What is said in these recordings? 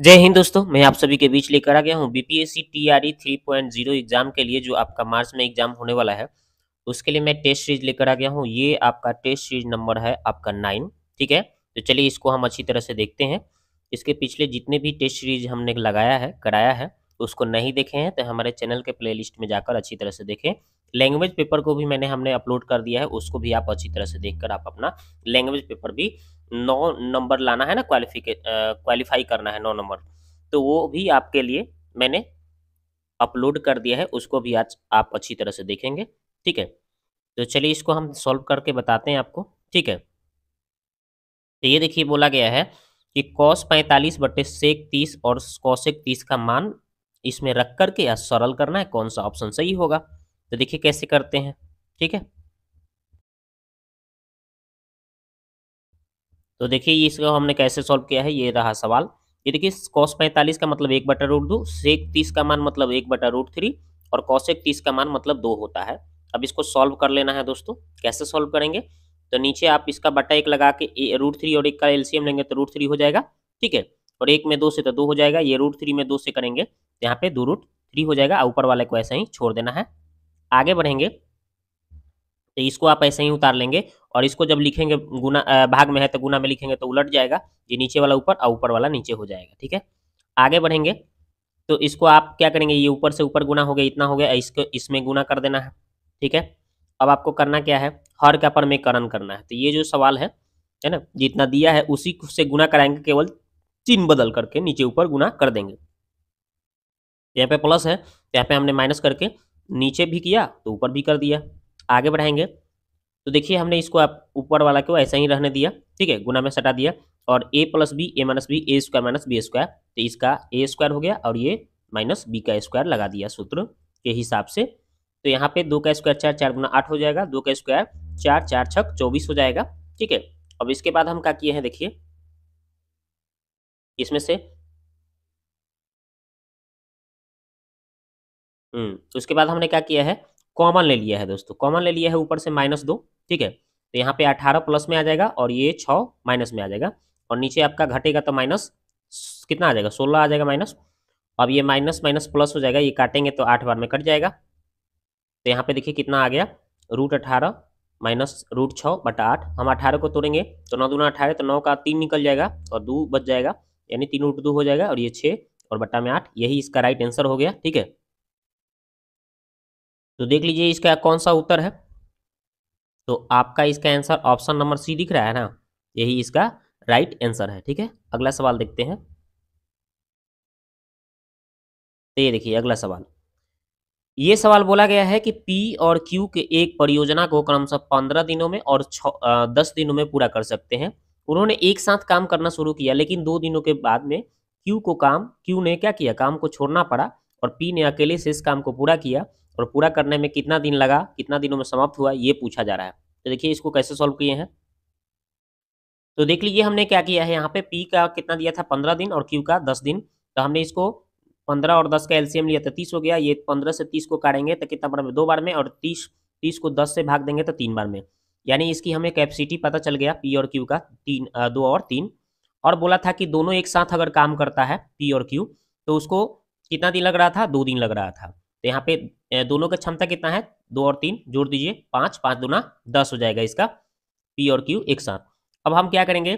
जय हिंद दोस्तों मैं आप सभी के बीच लेकर आ गया हूँ बीपीएससी टीआरई 3.0 एग्जाम के लिए जो आपका मार्च में एग्जाम होने वाला है उसके लिए मैं टेस्ट सीरीज लेकर आ गया हूँ ये आपका टेस्ट सीरीज नंबर है आपका नाइन ठीक है तो चलिए इसको हम अच्छी तरह से देखते हैं इसके पिछले जितने भी टेस्ट सीरीज हमने लगाया है कराया है उसको नहीं देखे हैं तो हमारे चैनल के लिस्ट में जाकर अच्छी तरह से देखें लैंग्वेज पेपर को भी मैंने हमने अपलोड कर दिया है उसको भी आप अच्छी तरह से देखकर आप अपना लैंग्वेज पेपर भी नौ नंबर लाना है ना क्वालिफिक क्वालिफाई करना है नौ नंबर तो वो भी आपके लिए मैंने अपलोड कर दिया है उसको भी आज आप अच्छी तरह से देखेंगे ठीक है तो चलिए इसको हम सॉल्व करके बताते हैं आपको ठीक है तो ये देखिए बोला गया है कि कॉस पैंतालीस बटे सेक तीस और कौशिक तीस का मान इसमें रख करके या सरल करना है कौन सा ऑप्शन सही होगा तो देखिए कैसे करते हैं ठीक है तो देखिए ये इसको हमने कैसे सॉल्व किया है ये रहा सवाल ये देखिए कॉस पैंतालीस का मतलब एक बटा रूट दो सेक तीस का मान मतलब एक बटा रूट थ्री और एक तीस का मान मतलब दो होता है अब इसको सॉल्व कर लेना है दोस्तों कैसे सॉल्व करेंगे तो नीचे आप इसका बटा एक लगा के रूट थ्री और एक का एलसीएम लेंगे तो रूट थ्री हो जाएगा ठीक है और एक में दो से तो दो हो जाएगा ये रूट थ्री में दो से करेंगे यहाँ पे दो रूट थ्री हो जाएगा ऊपर वाले को ऐसे ही छोड़ देना है आगे बढ़ेंगे तो इसको आप ऐसे ही उतार लेंगे और इसको जब लिखेंगे गुना भाग में है तो गुना में लिखेंगे तो उलट जाएगा ये नीचे वाला ऊपर और ऊपर वाला नीचे हो जाएगा ठीक है आगे बढ़ेंगे तो इसको आप क्या करेंगे ये ऊपर से ऊपर गुना हो गया इतना हो गया इसको इसमें गुना कर देना है ठीक है अब आपको करना क्या है हर का पर में करण करना है तो ये जो सवाल है है ना जितना दिया है उसी से गुना कराएंगे केवल चिन्ह बदल करके नीचे ऊपर गुना कर देंगे यहाँ पे प्लस है यहाँ पे हमने माइनस करके नीचे भी किया तो ऊपर भी कर दिया आगे बढ़ाएंगे तो देखिए हमने इसको आप ऊपर वाला को ऐसा ही रहने दिया ठीक है गुना में सटा दिया और a plus b a minus b a square minus b square तो इसका ए स्क्वायर हो गया और ये माइनस बी का स्क्वायर लगा दिया सूत्र के हिसाब से तो यहाँ पे दो का स्क्वायर चार चार गुना आठ हो जाएगा दो का स्क्वायर चार चार छक चौबीस हो जाएगा ठीक है अब इसके बाद हम क्या किए हैं देखिए इसमें से हम्म उसके तो बाद हमने क्या किया है कॉमन ले लिया है दोस्तों कॉमन ले लिया है ऊपर से माइनस दो ठीक है तो यहाँ पे अठारह प्लस में आ जाएगा और ये छः माइनस में आ जाएगा और नीचे आपका घटेगा तो माइनस कितना आ जाएगा सोलह आ जाएगा माइनस अब ये माइनस माइनस प्लस हो जाएगा ये काटेंगे तो आठ बार में कट जाएगा तो यहाँ पे देखिए कितना आ गया रूट अठारह माइनस रूट छः बटा आठ हम अठारह को तोड़ेंगे तो नौ दूना अठारह तो नौ का तीन निकल जाएगा और दो बच जाएगा यानी तीन रूट दो हो जाएगा और ये छः और बट्टा में आठ यही इसका राइट आंसर हो गया ठीक है तो देख लीजिए इसका कौन सा उत्तर है तो आपका इसका आंसर ऑप्शन नंबर सी दिख रहा है ना यही इसका राइट आंसर है ठीक है अगला सवाल देखते हैं तो ये देखिए अगला सवाल ये सवाल बोला गया है कि पी और क्यू के एक परियोजना को क्रमशः पंद्रह दिनों में और छ दस दिनों में पूरा कर सकते हैं उन्होंने एक साथ काम करना शुरू किया लेकिन दो दिनों के बाद में क्यू को काम क्यू ने क्या किया काम को छोड़ना पड़ा और पी ने अकेले से इस काम को पूरा किया और पूरा करने में कितना दिन लगा कितना दिनों में समाप्त हुआ ये पूछा जा रहा है तो देखिए इसको कैसे सॉल्व किए हैं तो देख लीजिए हमने क्या किया है यहाँ पे पी का कितना दिया था पंद्रह दिन और क्यू का दस दिन तो हमने इसको पंद्रह और दस का एलसीएम लिया तो तीस हो गया ये पंद्रह से तीस को काटेंगे तो कितना बार में दो बार में और तीस तीस को दस से भाग देंगे तो तीन बार में यानी इसकी हमें कैपेसिटी पता चल गया पी और क्यू का तीन दो और तीन और बोला था कि दोनों एक साथ अगर काम करता है पी और क्यू तो उसको कितना दिन लग रहा था दो दिन लग रहा था तो यहाँ पे दोनों का क्षमता कितना है दो और तीन जोड़ दीजिए पाँच पाँच दूना दस हो जाएगा इसका पी और क्यू एक साथ अब हम क्या करेंगे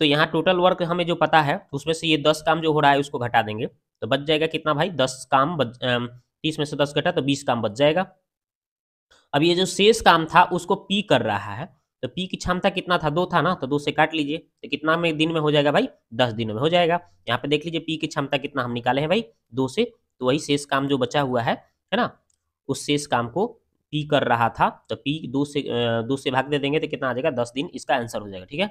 तो यहाँ टोटल वर्क हमें जो पता है उसमें से ये दस काम जो हो रहा है उसको घटा देंगे तो बच जाएगा कितना भाई दस काम बच तीस में से दस घटा तो बीस काम बच जाएगा अब ये जो शेष काम था उसको पी कर रहा है तो पी की क्षमता कितना था दो था ना तो दो से काट लीजिए तो कितना में दिन में हो जाएगा भाई दस दिनों में हो जाएगा यहाँ पे देख लीजिए पी की क्षमता कितना हम निकाले हैं भाई दो से तो वही शेष काम जो बचा हुआ है है ना उस शेष काम को पी कर रहा था तो पी दो से दो से भाग दे देंगे तो कितना आ जाएगा दस दिन इसका आंसर हो जाएगा ठीक है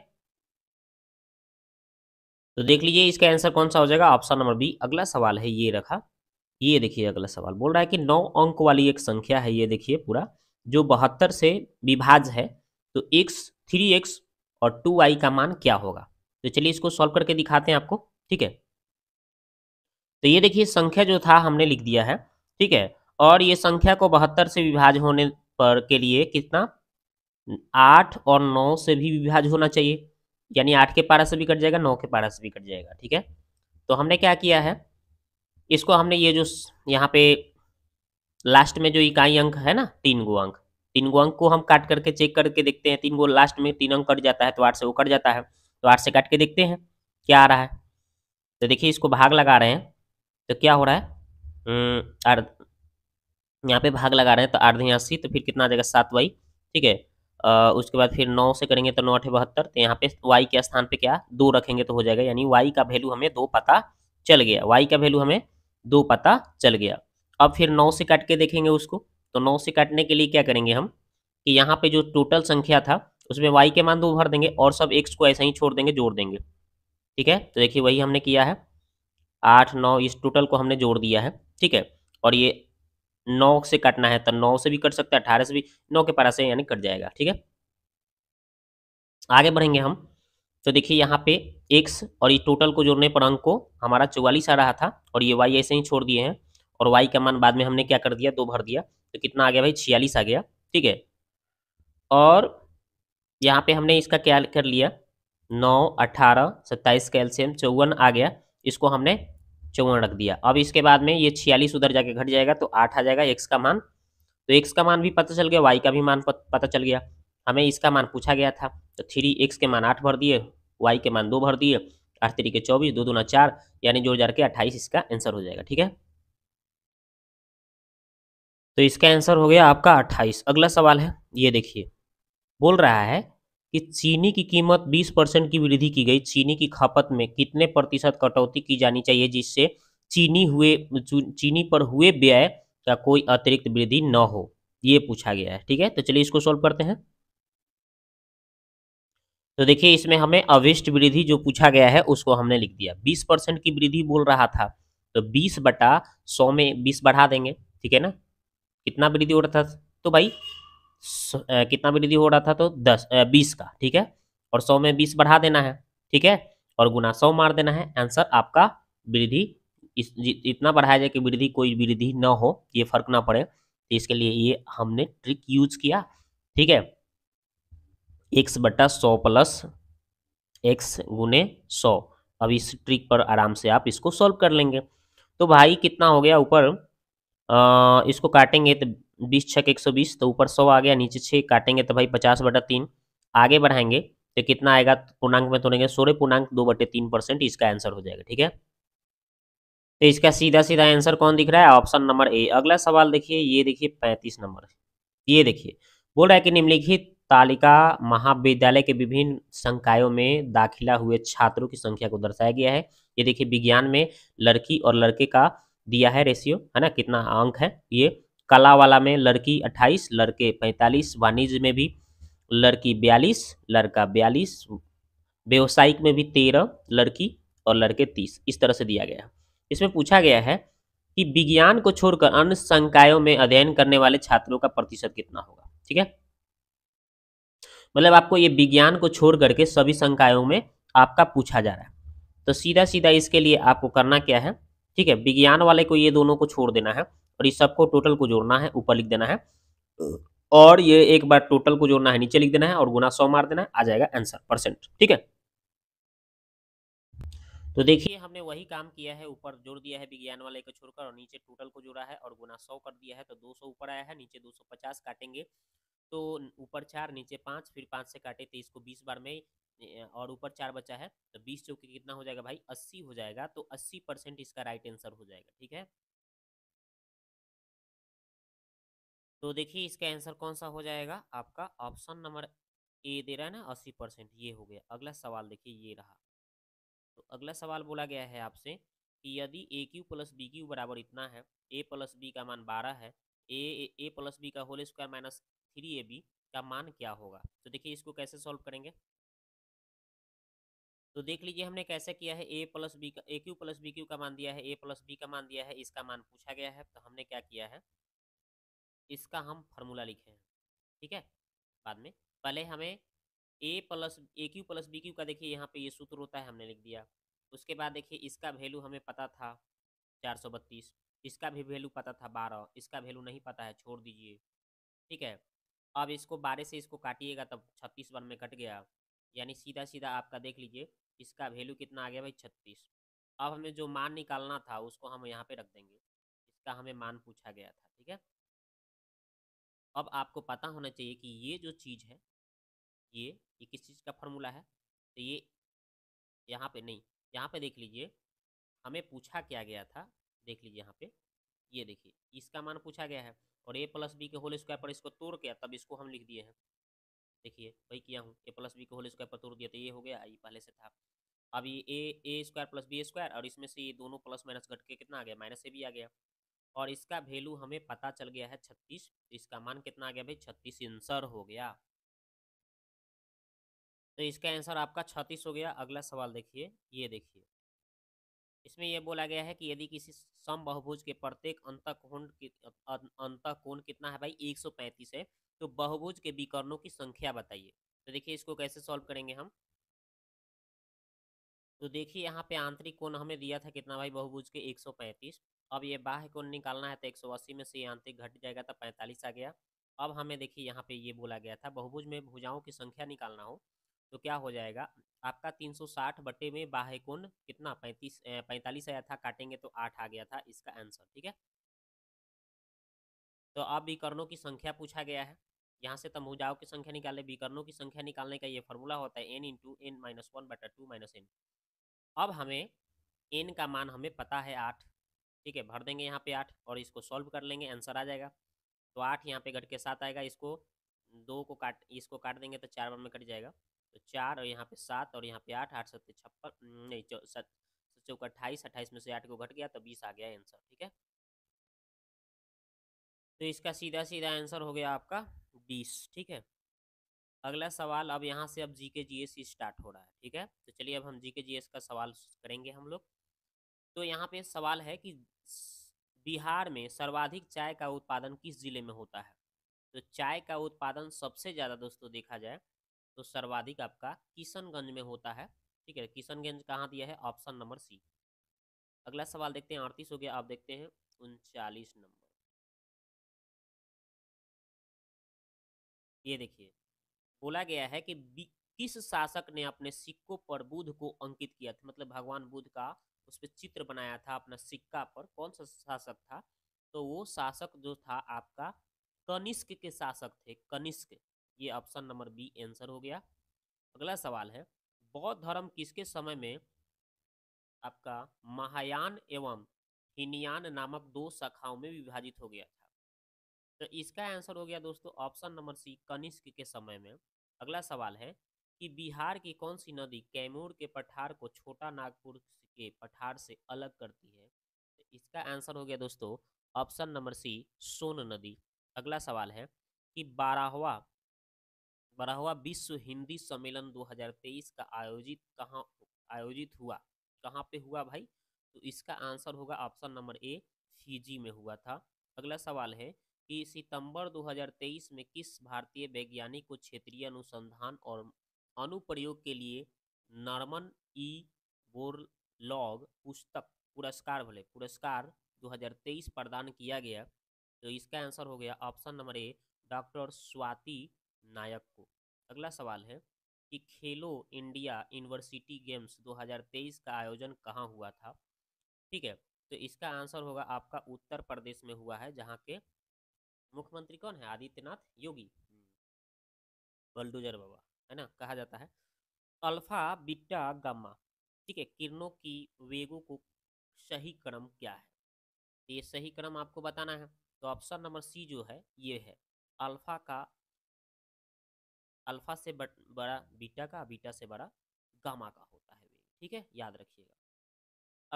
तो देख लीजिए इसका आंसर कौन सा हो जाएगा ऑप्शन नंबर बी अगला सवाल है ये रखा ये देखिए अगला सवाल बोल रहा है कि नौ अंक वाली एक संख्या है ये देखिए पूरा जो बहत्तर से विभाज है तो एक्स थ्री एक्स और टू आई का मान क्या होगा तो चलिए इसको सॉल्व करके दिखाते हैं आपको ठीक है तो ये देखिए संख्या जो था हमने लिख दिया है ठीक है और ये संख्या को बहत्तर से विभाज होने पर के लिए कितना आठ और नौ से भी विभाज होना चाहिए यानी आठ के पारा से भी कट जाएगा नौ के पारा से भी कट जाएगा ठीक है तो हमने क्या किया है इसको हमने ये जो यहाँ पे लास्ट में जो इकाई अंक है ना तीन गो अंक तीन गो अंक को हम काट करके चेक करके देखते हैं तीन गो लास्ट में तीन अंक कट जाता है तो आठ से वो कट जाता है तो आठ से काट के देखते हैं क्या आ रहा है तो देखिए इसको भाग लगा रहे हैं तो क्या हो रहा है हम्म, अर्ध यहाँ पे भाग लगा रहे हैं तो आठ दिन अस्सी तो फिर कितना आ जाएगा सात वाई ठीक है उसके बाद फिर नौ से करेंगे तो नौ अठे बहत्तर तो यहाँ पे वाई के स्थान पे क्या दो रखेंगे तो हो जाएगा यानी वाई का वैल्यू हमें दो पता चल गया वाई का वैल्यू हमें दो पता चल गया अब फिर नौ से काट के देखेंगे उसको तो नौ से काटने के लिए क्या करेंगे हम कि यहाँ पे जो टोटल संख्या था उसमें वाई के मान दो भर देंगे और सब एक्स को ऐसा ही छोड़ देंगे जोड़ देंगे ठीक है तो देखिए वही हमने किया है आठ नौ इस टोटल को हमने जोड़ दिया है ठीक है और ये नौ से काटना है तो नौ से भी कट सकता है अठारह से भी नौ के पारा से यानी कट जाएगा ठीक है आगे बढ़ेंगे हम तो देखिए यहाँ पे एक्स और ये टोटल को जोड़ने पर अंक को हमारा चौवालीस आ रहा था और ये वाई ऐसे ही छोड़ दिए हैं और वाई का मान बाद में हमने क्या कर दिया दो भर दिया तो कितना आ गया भाई छियालीस आ गया ठीक है और यहाँ पे हमने इसका क्या कर लिया नौ अठारह सत्ताईस का कैल्शियम चौवन आ गया इसको हमने चौवन रख दिया अब इसके बाद में ये छियालीस उधर जाके घट जाएगा तो आठ आ जाएगा एक्स का मान तो एक्स का मान भी पता चल गया वाई का भी मान पता चल गया हमें इसका मान पूछा गया था तो थ्री एक्स के मान आठ भर दिए वाई के मान दो भर दिए आठ के चौबीस दो दो न चार यानी जोड़ जार अट्ठाईस इसका आंसर हो जाएगा ठीक है तो इसका आंसर हो गया आपका अट्ठाईस अगला सवाल है ये देखिए बोल रहा है कि चीनी की कीमत 20 परसेंट की वृद्धि की गई चीनी की खपत में कितने प्रतिशत कटौती की जानी चाहिए जिससे चीनी हुए चीनी पर हुए व्यय का कोई अतिरिक्त वृद्धि न हो ये पूछा गया है ठीक है तो चलिए इसको सॉल्व करते हैं तो देखिए इसमें हमें अविष्ट वृद्धि जो पूछा गया है उसको हमने लिख दिया बीस परसेंट की वृद्धि बोल रहा था तो बीस बटा सौ में बीस बढ़ा देंगे ठीक है ना कितना वृद्धि हो रहा था तो भाई कितना वृद्धि हो रहा था तो दस बीस का ठीक है और सौ में बीस बढ़ा देना है ठीक है और गुना सौ मार देना है आंसर आपका वृद्धि इतना बढ़ाया जाए कि वृद्धि कोई वृद्धि न हो ये फर्क ना पड़े तो इसके लिए ये हमने ट्रिक यूज किया ठीक है एक्स बटा सौ प्लस एक्स गुने सौ अब इस ट्रिक पर आराम से आप इसको सॉल्व कर लेंगे तो भाई कितना हो गया ऊपर इसको काटेंगे तो बीस छः एक सौ बीस तो ऊपर सौ आ गया नीचे छः काटेंगे तो भाई पचास बटा तीन आगे बढ़ाएंगे तो कितना आएगा पूर्णांक में तोड़ेंगे सोलह पूर्णांक दो बटे तीन परसेंट इसका आंसर हो जाएगा ठीक है तो इसका सीधा सीधा आंसर कौन दिख रहा है ऑप्शन नंबर ए अगला सवाल देखिए ये देखिए पैंतीस नंबर ये देखिए बोल रहा है कि निम्नलिखित तालिका महाविद्यालय के विभिन्न संकायों में दाखिला हुए छात्रों की संख्या को दर्शाया गया है ये देखिए विज्ञान में लड़की और लड़के का दिया है रेशियो है ना कितना अंक है ये कला वाला में लड़की अट्ठाईस लड़के पैंतालीस वाणिज्य में भी लड़की बयालीस लड़का बयालीस व्यवसायिक में भी तेरह लड़की और लड़के तीस इस तरह से दिया गया इसमें पूछा गया है कि विज्ञान को छोड़कर अन्य संकायों में अध्ययन करने वाले छात्रों का प्रतिशत कितना होगा ठीक है मतलब आपको ये विज्ञान को छोड़ करके सभी संकायों में आपका पूछा जा रहा है तो सीधा सीधा इसके लिए आपको करना क्या है ठीक है विज्ञान वाले को ये दोनों को छोड़ देना है और इस सबको टोटल को जोड़ना है ऊपर लिख देना है और ये एक बार टोटल को जोड़ना है नीचे लिख देना है और गुना सौ मार देना है आ जाएगा आंसर परसेंट ठीक है तो देखिए हमने वही काम किया है ऊपर जोड़ दिया है विज्ञान वाले को छोड़कर और नीचे टोटल को जोड़ा है और गुना सौ कर दिया है तो दो सौ ऊपर आया है नीचे दो सौ पचास काटेंगे तो ऊपर चार नीचे पांच फिर पांच से काटे तेईस तो को बीस बार में और ऊपर चार बचा है तो बीस चौके कितना हो जाएगा भाई अस्सी हो जाएगा तो अस्सी परसेंट इसका राइट आंसर हो जाएगा ठीक है तो देखिए इसका आंसर कौन सा हो जाएगा आपका ऑप्शन नंबर ए दे रहा है ना अस्सी परसेंट ये हो गया अगला सवाल देखिए ये रहा तो अगला सवाल बोला गया है आपसे कि यदि a q plus b q बराबर इतना है ए प्लस बी का मान बारह है ए ए प्लस बी का whole square minus three a b का मान क्या होगा तो देखिए इसको कैसे सॉल्व करेंगे तो देख लीजिए हमने कैसे किया है ए प्लस बी का a q plus b q का मान दिया है ए प्लस बी का मान दिया है इसका मान पूछा गया है तो हमने क्या किया है इसका हम फार्मूला लिखे हैं ठीक है बाद में पहले हमें a plus a q plus b q का देखिए यहाँ पे ये सूत्र होता है हमने लिख दिया उसके बाद देखिए इसका वैल्यू हमें पता था चार सौ बत्तीस इसका भी वैल्यू पता था बारह इसका वैल्यू नहीं पता है छोड़ दीजिए ठीक है अब इसको बारह से इसको काटिएगा तब छत्तीस बार में कट गया यानी सीधा सीधा आपका देख लीजिए इसका वैल्यू कितना आ गया भाई छत्तीस अब हमें जो मान निकालना था उसको हम यहाँ पर रख देंगे इसका हमें मान पूछा गया था ठीक है अब आपको पता होना चाहिए कि ये जो चीज़ है ये ये किस चीज़ का फॉर्मूला है तो ये यहाँ पे नहीं यहाँ पे देख लीजिए हमें पूछा क्या गया था देख लीजिए यहाँ पे ये देखिए इसका मान पूछा गया है और ए प्लस बी के होल स्क्वायर पर इसको तोड़ के तब इसको हम लिख दिए हैं देखिए वही किया हूँ ए प्लस बी के होल स्क्वायर पर तोड़ दिया तो ये हो गया ये पहले से था अब ये a a square plus b square और इसमें से ये दोनों प्लस माइनस घट के कितना आ गया माइनस से भी आ गया और इसका वैल्यू हमें पता चल गया है छत्तीस इसका मान कितना आ गया भाई छत्तीस आंसर हो गया तो इसका आंसर आपका छत्तीस हो गया अगला सवाल देखिए ये देखिए इसमें यह बोला गया है कि यदि किसी सम बहुभुज के प्रत्येक अंतकोण अं, अंतकोण कितना है भाई 135 है तो बहुभुज के विकर्णों की संख्या बताइए तो देखिए इसको कैसे सॉल्व करेंगे हम तो देखिए यहाँ पे आंतरिक कोण हमें दिया था कितना भाई बहुभुज के पैंतीस अब ये बाह्य कोण निकालना है तो 180 में से ये आंतरिक घट जाएगा तो 45 आ गया अब हमें देखिए यहाँ पे ये बोला गया था बहुभुज में भुजाओं की संख्या निकालना हो तो क्या हो जाएगा आपका 360 बटे में बाह्य कोण कितना 35 पैंतालीस आया था काटेंगे तो 8 आ गया था इसका आंसर ठीक है तो अब विकर्णों की संख्या पूछा गया है यहाँ से तो भुजाओं की संख्या निकाले विकर्णों की संख्या निकालने का ये फॉर्मूला होता है n into n minus one बटर टू माइनस एन अब हमें एन का मान हमें पता है आठ ठीक है भर देंगे यहाँ पे आठ और इसको सॉल्व कर लेंगे आंसर आ जाएगा तो आठ यहाँ पे घट के सात आएगा इसको दो को काट इसको काट देंगे तो चार बार में कट जाएगा तो चार और यहाँ पे सात और यहाँ पे आठ आठ सत्य छप्पन नहीं सत चौका अट्ठाईस अट्ठाईस में से आठ को घट गया तो बीस आ गया आंसर ठीक है तो इसका सीधा सीधा आंसर हो गया आपका बीस ठीक है अगला सवाल अब यहाँ से अब जी के जी एस स्टार्ट हो रहा है ठीक है तो चलिए अब हम जी के जी एस का सवाल करेंगे हम लोग तो यहाँ पे सवाल है कि बिहार में सर्वाधिक चाय का उत्पादन किस जिले में होता है तो चाय का उत्पादन सबसे ज़्यादा दोस्तों देखा जाए तो सर्वाधिक आपका किशनगंज में होता है ठीक है किशनगंज कहाँ दिया है ऑप्शन नंबर सी अगला सवाल देखते हैं अड़तीस हो गया आप देखते हैं उनचालीस नंबर ये देखिए बोला गया है कि किस शासक ने अपने सिक्कों पर बुध को अंकित किया था मतलब भगवान बुद्ध का उस पर चित्र बनाया था अपना सिक्का पर कौन सा शासक था तो वो शासक जो था आपका कनिष्क के शासक थे कनिष्क ये ऑप्शन नंबर बी आंसर हो गया अगला सवाल है बौद्ध धर्म किसके समय में आपका महायान एवं हिनयान नामक दो शाखाओं में विभाजित हो गया था तो इसका आंसर हो गया दोस्तों ऑप्शन नंबर सी कनिष्क के समय में अगला सवाल है कि बिहार की कौन सी नदी कैमूर के पठार को छोटा नागपुर के पठार से अलग करती है तो इसका आंसर हो गया दोस्तों ऑप्शन नंबर सी सोन नदी अगला सवाल है कि बारहवा बारहवा विश्व हिंदी सम्मेलन 2023 का आयोजित कहाँ आयोजित हुआ कहाँ पे हुआ भाई तो इसका आंसर होगा ऑप्शन नंबर ए फीजी में हुआ था अगला सवाल है कि सितंबर 2023 में किस भारतीय वैज्ञानिक को क्षेत्रीय अनुसंधान और अनुप्रयोग के लिए नॉर्मन ई बोरलॉग पुस्तक पुरस्कार भले पुरस्कार 2023 प्रदान किया गया तो इसका आंसर हो गया option number a doctor Swati Nayak को अगला सवाल है कि खेलो इंडिया यूनिवर्सिटी गेम्स 2023 का आयोजन कहाँ हुआ था ठीक है तो इसका आंसर होगा आपका उत्तर प्रदेश में हुआ है जहाँ के मुख्यमंत्री कौन है आदित्यनाथ योगी हम्म। बलडोजर बाबा है ना कहा जाता है अल्फा बीटा गामा ठीक है किरणों की वेगों को सही क्रम क्या है तो ये सही क्रम आपको बताना है तो ऑप्शन नंबर सी जो है ये है अल्फा का अल्फा से बड़ा बीटा का बीटा से बड़ा गामा का होता है ठीक है याद रखिएगा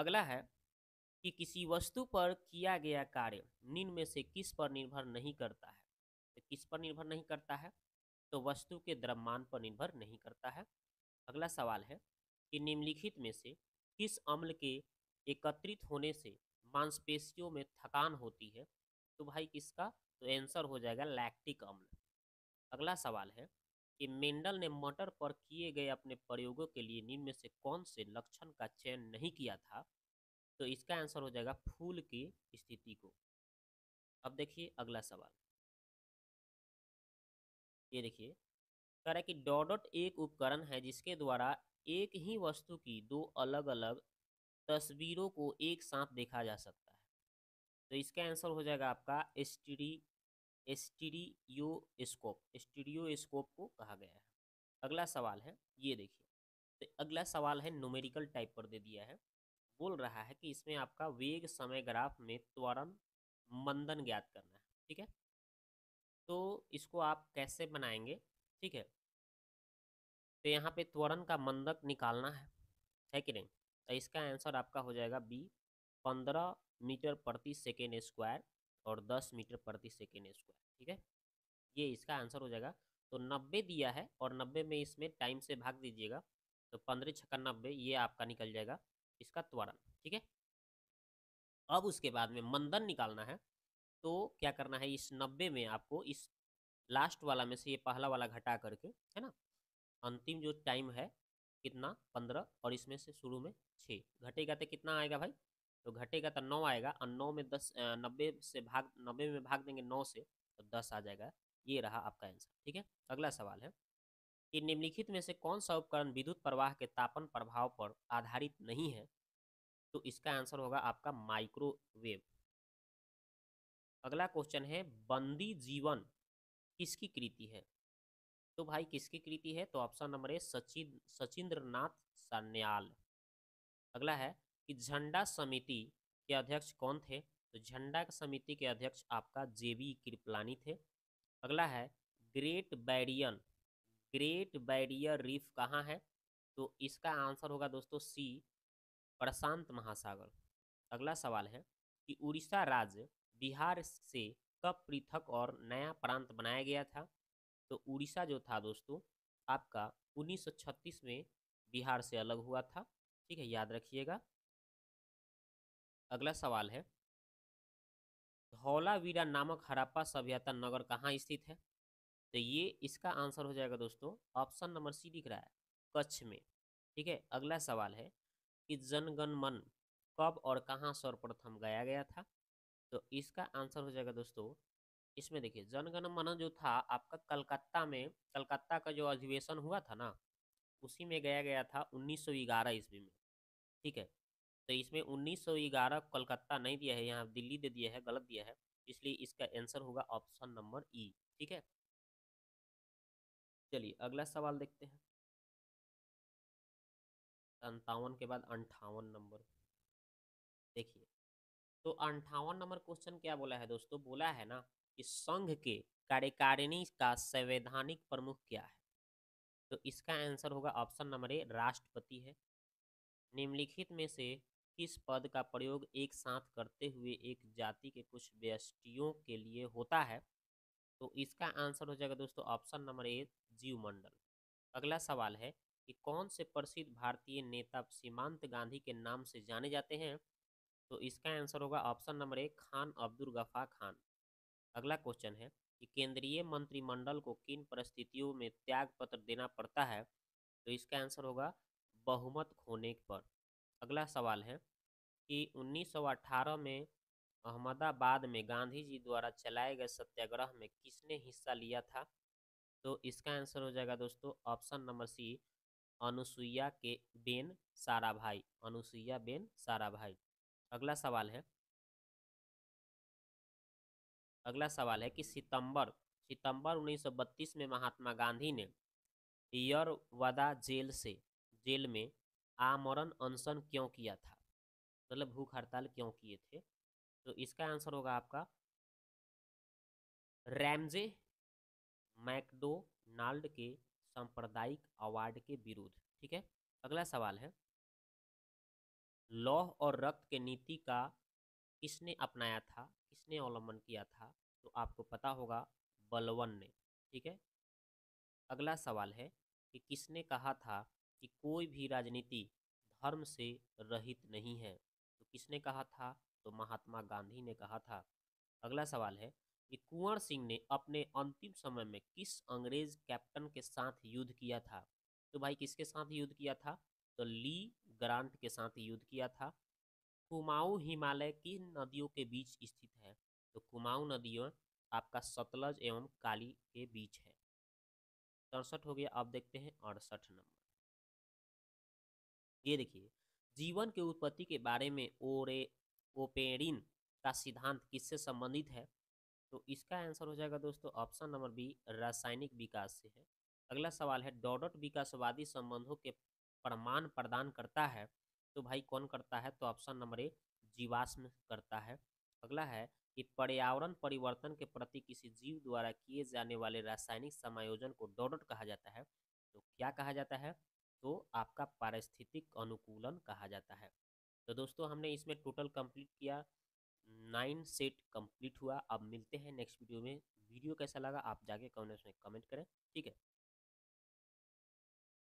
अगला है कि किसी वस्तु पर किया गया कार्य निम्न में से किस पर निर्भर नहीं करता है तो किस पर निर्भर नहीं करता है तो वस्तु के द्रव्यमान पर निर्भर नहीं करता है अगला सवाल है कि निम्नलिखित में से किस अम्ल के एकत्रित होने से मांसपेशियों में थकान होती है तो भाई किसका तो आंसर हो जाएगा लैक्टिक अम्ल अगला सवाल है कि मेंडल ने मटर पर किए गए अपने प्रयोगों के लिए निम्न में से कौन से लक्षण का चयन नहीं किया था तो इसका आंसर हो जाएगा फूल की स्थिति को अब देखिए अगला सवाल ये देखिए कह रहा है कि डॉडट एक उपकरण है जिसके द्वारा एक ही वस्तु की दो अलग अलग तस्वीरों को एक साथ देखा जा सकता है तो इसका आंसर हो जाएगा आपका एस्टी स्टीरियोस्कोप स्टीरियोस्कोप को कहा गया है अगला सवाल है ये देखिए तो अगला सवाल है न्यूमेरिकल टाइप पर दे दिया है बोल रहा है कि इसमें आपका वेग समय ग्राफ में त्वरण मंदन ज्ञात करना है ठीक है तो इसको आप कैसे बनाएंगे ठीक है तो यहाँ पे त्वरण का मंदक निकालना है है कि नहीं तो इसका आंसर आपका हो जाएगा बी पंद्रह मीटर प्रति सेकेंड स्क्वायर और दस मीटर प्रति सेकेंड स्क्वायर ठीक है ये इसका आंसर हो जाएगा तो नब्बे दिया है और नब्बे में इसमें टाइम से भाग दीजिएगा तो पंद्रह छक्का नब्बे ये आपका निकल जाएगा इसका त्वरण ठीक है अब उसके बाद में मंदन निकालना है तो क्या करना है इस नब्बे में आपको इस लास्ट वाला में से ये पहला वाला घटा करके है ना अंतिम जो टाइम है कितना पंद्रह और इसमें से शुरू में छः घटेगा तो कितना आएगा भाई तो घटेगा तो नौ आएगा और नौ में दस नब्बे से भाग नब्बे में भाग देंगे नौ से तो दस आ जाएगा ये रहा आपका आंसर ठीक है अगला सवाल है कि निम्नलिखित में से कौन सा उपकरण विद्युत प्रवाह के तापन प्रभाव पर आधारित नहीं है तो इसका आंसर होगा आपका माइक्रोवेव अगला क्वेश्चन है बंदी जीवन किसकी कृति है तो भाई किसकी कृति है तो option number a Sachin Sachindra Nath Sanyal अगला है कि झंडा समिति के अध्यक्ष कौन थे तो झंडा समिति के अध्यक्ष आपका जेबी कृपलानी थे अगला है great barrier great barrier reef कहाँ है तो इसका आंसर होगा दोस्तों सी प्रशांत महासागर अगला सवाल है कि उड़ीसा राज्य बिहार से कब पृथक और नया प्रांत बनाया गया था तो उड़ीसा जो था दोस्तों आपका 1936 में बिहार से अलग हुआ था ठीक है याद रखिएगा अगला सवाल है धौलावीरा नामक हरप्पा सभ्यता नगर कहाँ स्थित है तो ये इसका आंसर हो जाएगा दोस्तों ऑप्शन नंबर सी दिख रहा है कच्छ में ठीक है अगला सवाल है कि जनगणमन कब और कहाँ सर्वप्रथम गाया गया था तो इसका आंसर हो जाएगा दोस्तों इसमें देखिए जनगण मन जो था आपका कलकत्ता में कलकत्ता का जो अधिवेशन हुआ था ना उसी में गया गया था 1911 ईस्वी में ठीक है तो इसमें 1911 कलकत्ता नहीं दिया है यहाँ दिल्ली दे दिया है गलत दिया है इसलिए इसका आंसर होगा ऑप्शन नंबर ई ठीक है चलिए अगला सवाल देखते हैं संतावन के बाद अंठावन नंबर देखिए तो अंठावन नंबर क्वेश्चन क्या बोला है दोस्तों बोला है ना कि संघ के कार्यकारिणी का संवैधानिक प्रमुख क्या है तो इसका आंसर होगा ऑप्शन नंबर ए राष्ट्रपति है निम्नलिखित में से किस पद का प्रयोग एक साथ करते हुए एक जाति के कुछ व्यष्टियों के लिए होता है तो इसका आंसर हो जाएगा दोस्तों ऑप्शन नंबर ए जीव मंडल अगला सवाल है कि कौन से प्रसिद्ध भारतीय नेता सीमांत गांधी के नाम से जाने जाते हैं तो इसका आंसर होगा ऑप्शन नंबर एक खान अब्दुल गफा खान अगला क्वेश्चन है कि केंद्रीय मंत्रिमंडल को किन परिस्थितियों में त्याग पत्र देना पड़ता है तो इसका आंसर होगा बहुमत खोने पर अगला सवाल है कि 1918 में अहमदाबाद में गांधी जी द्वारा चलाए गए सत्याग्रह में किसने हिस्सा लिया था तो इसका आंसर हो जाएगा दोस्तों ऑप्शन नंबर सी अनुसुईया के बेन सारा भाई अनुसुईया बेन सारा भाई अगला सवाल है अगला सवाल है कि सितंबर सितंबर 1932 में महात्मा गांधी ने यरवदा जेल से जेल में आमरण अनशन क्यों किया था मतलब भूख हड़ताल क्यों किए थे तो इसका आंसर होगा आपका रैमजे मैकडोनाल्ड के सांप्रदायिक अवार्ड के विरुद्ध ठीक है अगला सवाल है लौह और रक्त के नीति का किसने अपनाया था किसने अवलंबन किया था तो आपको पता होगा बलवन ने ठीक है अगला सवाल है कि किसने कहा था कि कोई भी राजनीति धर्म से रहित नहीं है तो किसने कहा था तो महात्मा गांधी ने कहा था अगला सवाल है कि कुंवर सिंह ने अपने अंतिम समय में किस अंग्रेज कैप्टन के साथ युद्ध किया था तो भाई किसके साथ युद्ध किया था तो ली ग्रांट के साथ युद्ध किया था कुमाऊं हिमालय की नदियों के बीच स्थित है तो कुमाऊं नदियों आपका सतलज एवं काली के बीच है सड़सठ हो गया अब देखते हैं अड़सठ नंबर ये देखिए जीवन के उत्पत्ति के बारे में ओरे ओपेरिन का सिद्धांत किससे संबंधित है तो इसका आंसर हो जाएगा दोस्तों ऑप्शन नंबर बी रासायनिक विकास से है अगला सवाल है डॉडट विकासवादी संबंधों के प्रमाण प्रदान करता है तो भाई कौन करता है तो ऑप्शन नंबर ए जीवाश्म करता है अगला है कि पर्यावरण परिवर्तन के प्रति किसी जीव द्वारा किए जाने वाले रासायनिक समायोजन को डॉडट कहा जाता है तो क्या कहा जाता है तो आपका पारिस्थितिक अनुकूलन कहा जाता है तो दोस्तों हमने इसमें टोटल कंप्लीट किया नाइन सेट कंप्लीट हुआ अब मिलते हैं नेक्स्ट वीडियो में वीडियो कैसा लगा आप जाके कमेंट्स में कमेंट करें ठीक है